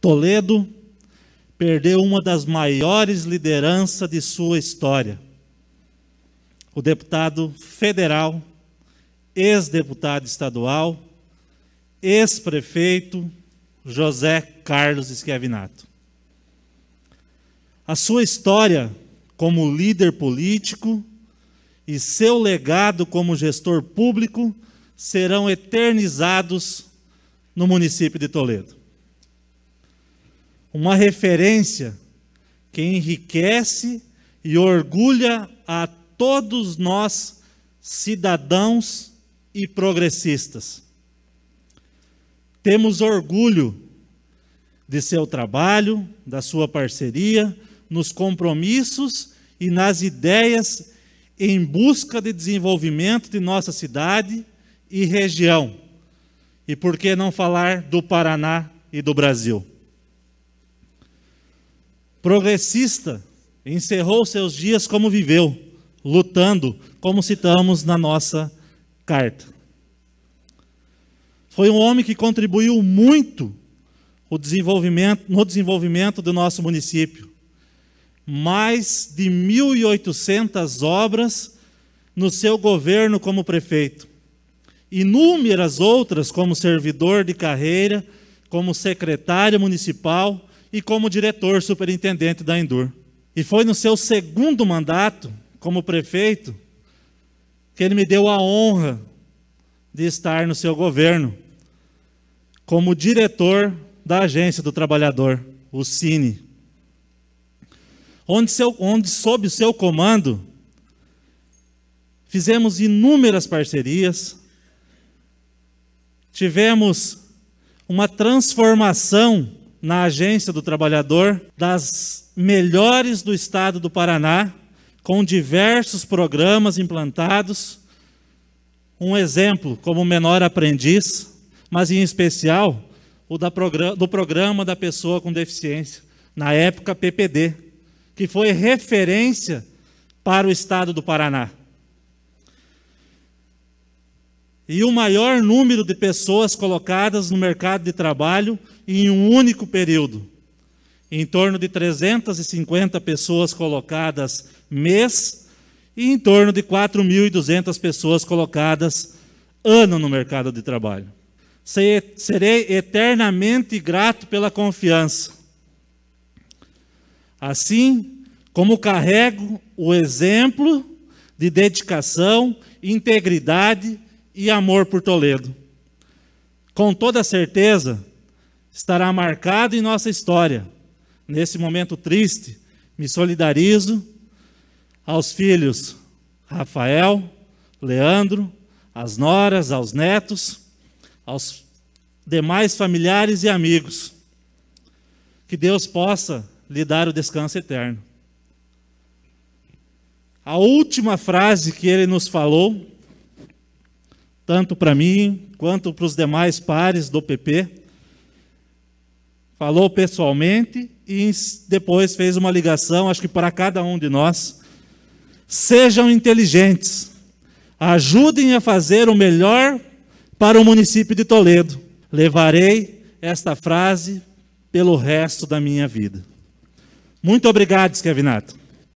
Toledo perdeu uma das maiores lideranças de sua história. O deputado federal, ex-deputado estadual, ex-prefeito José Carlos Esquiavinato. A sua história como líder político e seu legado como gestor público serão eternizados no município de Toledo uma referência que enriquece e orgulha a todos nós, cidadãos e progressistas. Temos orgulho de seu trabalho, da sua parceria, nos compromissos e nas ideias em busca de desenvolvimento de nossa cidade e região. E por que não falar do Paraná e do Brasil? progressista, encerrou seus dias como viveu, lutando, como citamos na nossa carta. Foi um homem que contribuiu muito desenvolvimento, no desenvolvimento do nosso município. Mais de 1.800 obras no seu governo como prefeito. Inúmeras outras como servidor de carreira, como secretário municipal e como diretor superintendente da Endur. E foi no seu segundo mandato como prefeito que ele me deu a honra de estar no seu governo como diretor da Agência do Trabalhador, o Cine. Onde, seu, onde sob o seu comando, fizemos inúmeras parcerias, tivemos uma transformação na agência do trabalhador das melhores do estado do Paraná, com diversos programas implantados. Um exemplo, como menor aprendiz, mas em especial o do programa da pessoa com deficiência, na época PPD, que foi referência para o estado do Paraná. e o maior número de pessoas colocadas no mercado de trabalho em um único período. Em torno de 350 pessoas colocadas mês e em torno de 4.200 pessoas colocadas ano no mercado de trabalho. Serei eternamente grato pela confiança. Assim como carrego o exemplo de dedicação, integridade e amor por Toledo. Com toda certeza, estará marcado em nossa história. Nesse momento triste, me solidarizo aos filhos Rafael, Leandro, às noras, aos netos, aos demais familiares e amigos. Que Deus possa lhe dar o descanso eterno. A última frase que ele nos falou tanto para mim quanto para os demais pares do PP. Falou pessoalmente e depois fez uma ligação, acho que para cada um de nós. Sejam inteligentes, ajudem a fazer o melhor para o município de Toledo. Levarei esta frase pelo resto da minha vida. Muito obrigado, Skevinato.